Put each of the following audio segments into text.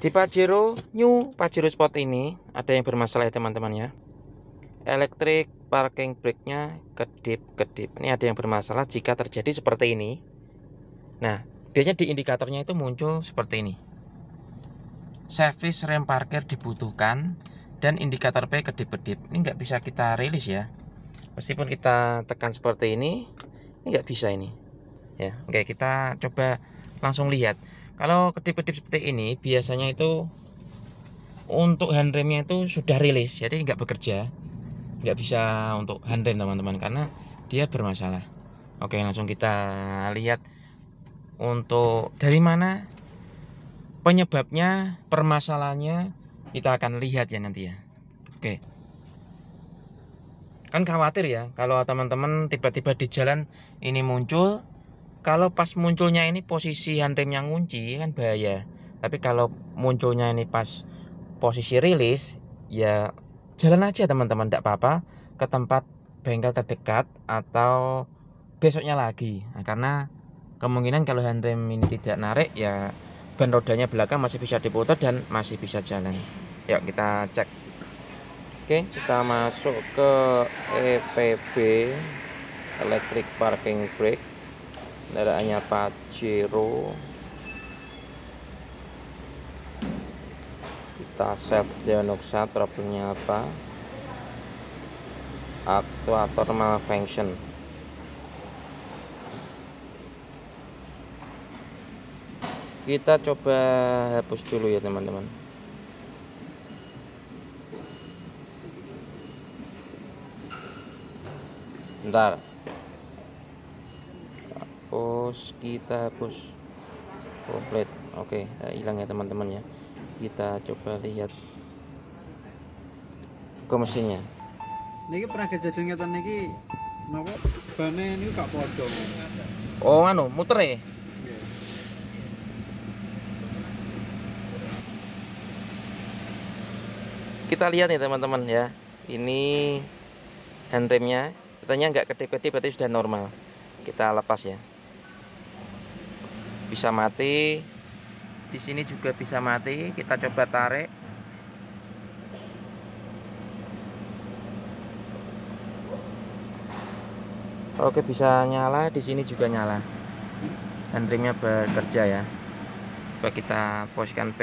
Di Pajero New Pajero Sport ini ada yang bermasalah ya teman-teman ya. Elektrik parking brake-nya kedip-kedip. Ini ada yang bermasalah jika terjadi seperti ini. Nah, biasanya di indikatornya itu muncul seperti ini. Servis rem parkir dibutuhkan dan indikator P kedip-kedip. Ini nggak bisa kita rilis ya. Meskipun kita tekan seperti ini, ini nggak bisa ini. Ya, oke kita coba langsung lihat kalau ketip-ketip seperti ini biasanya itu untuk remnya itu sudah rilis jadi nggak bekerja nggak bisa untuk rem teman-teman karena dia bermasalah oke langsung kita lihat untuk dari mana penyebabnya permasalahannya kita akan lihat ya nanti ya oke kan khawatir ya kalau teman-teman tiba-tiba di jalan ini muncul kalau pas munculnya ini posisi handrem yang kunci kan bahaya tapi kalau munculnya ini pas posisi rilis ya jalan aja teman-teman tidak apa-apa ke tempat bengkel terdekat atau besoknya lagi nah, karena kemungkinan kalau handrem ini tidak narik ya ban rodanya belakang masih bisa diputar dan masih bisa jalan yuk ya, kita cek oke kita masuk ke EPB electric parking brake kendaraannya Pajero kita save Leonoxa problemnya apa aktuator malfunction kita coba hapus dulu ya teman-teman ntar hapus kita hapus komplit oke eh, hilang ya teman-teman ya kita coba lihat ke mesinnya ini pernah kejadian ngeten ini kenapa bannya ini gak padha oh anu muter ya kita lihat nih teman-teman ya ini handremnya katanya nggak kedip-kedip berarti sudah normal kita lepas ya bisa mati di sini juga bisa mati kita coba tarik Oke bisa nyala di sini juga nyala dan rimnya bekerja ya coba kita poskan P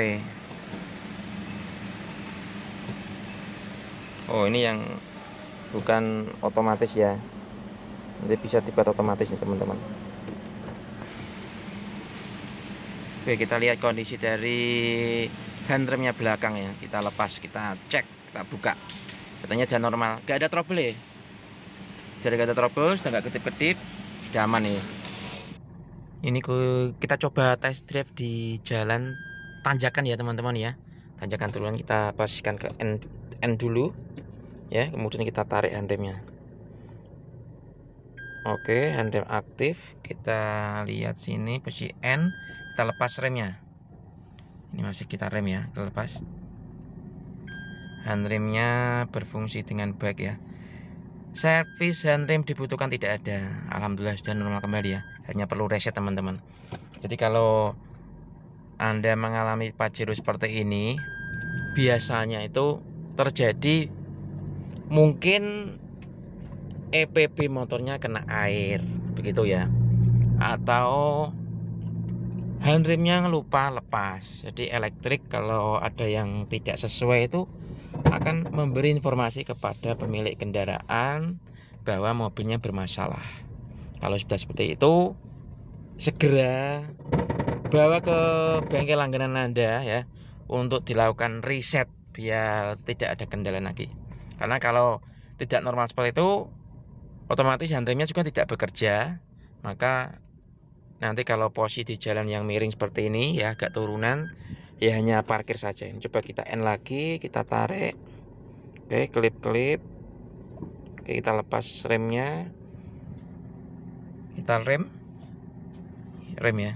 Oh ini yang bukan otomatis ya nanti bisa tiba otomatis nih teman-teman Oke kita lihat kondisi dari handremnya belakang ya kita lepas kita cek kita buka katanya jalan normal gak ada trouble ya jadi gak ada trouble sudah gak ketip-ketip sudah aman ya ini kita coba test drive di jalan tanjakan ya teman-teman ya tanjakan turunan kita pastikan ke N, N dulu ya kemudian kita tarik handremnya Oke, rem aktif. Kita lihat sini posisi N, kita lepas remnya. Ini masih kita rem ya, kita lepas. Hand remnya berfungsi dengan baik ya. Servis rem dibutuhkan tidak ada. Alhamdulillah sudah normal kembali ya. Hanya perlu reset teman-teman. Jadi kalau Anda mengalami pajero seperti ini, biasanya itu terjadi mungkin EPB eh, motornya kena air begitu ya atau handrimnya lupa lepas jadi elektrik kalau ada yang tidak sesuai itu akan memberi informasi kepada pemilik kendaraan bahwa mobilnya bermasalah kalau sudah seperti itu segera bawa ke bengkel langganan Anda ya untuk dilakukan riset biar tidak ada kendala lagi karena kalau tidak normal seperti itu otomatis handrailnya juga tidak bekerja maka nanti kalau posisi di jalan yang miring seperti ini ya agak turunan ya hanya parkir saja ini coba kita end lagi kita tarik oke klip-klip oke kita lepas remnya kita rem rem ya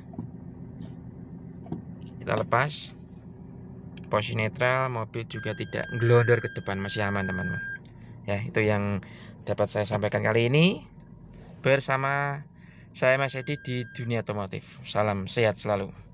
kita lepas posisi netral mobil juga tidak gelondor ke depan masih aman teman-teman ya itu yang dapat saya sampaikan kali ini bersama saya Mas Edi di dunia otomotif. Salam sehat selalu.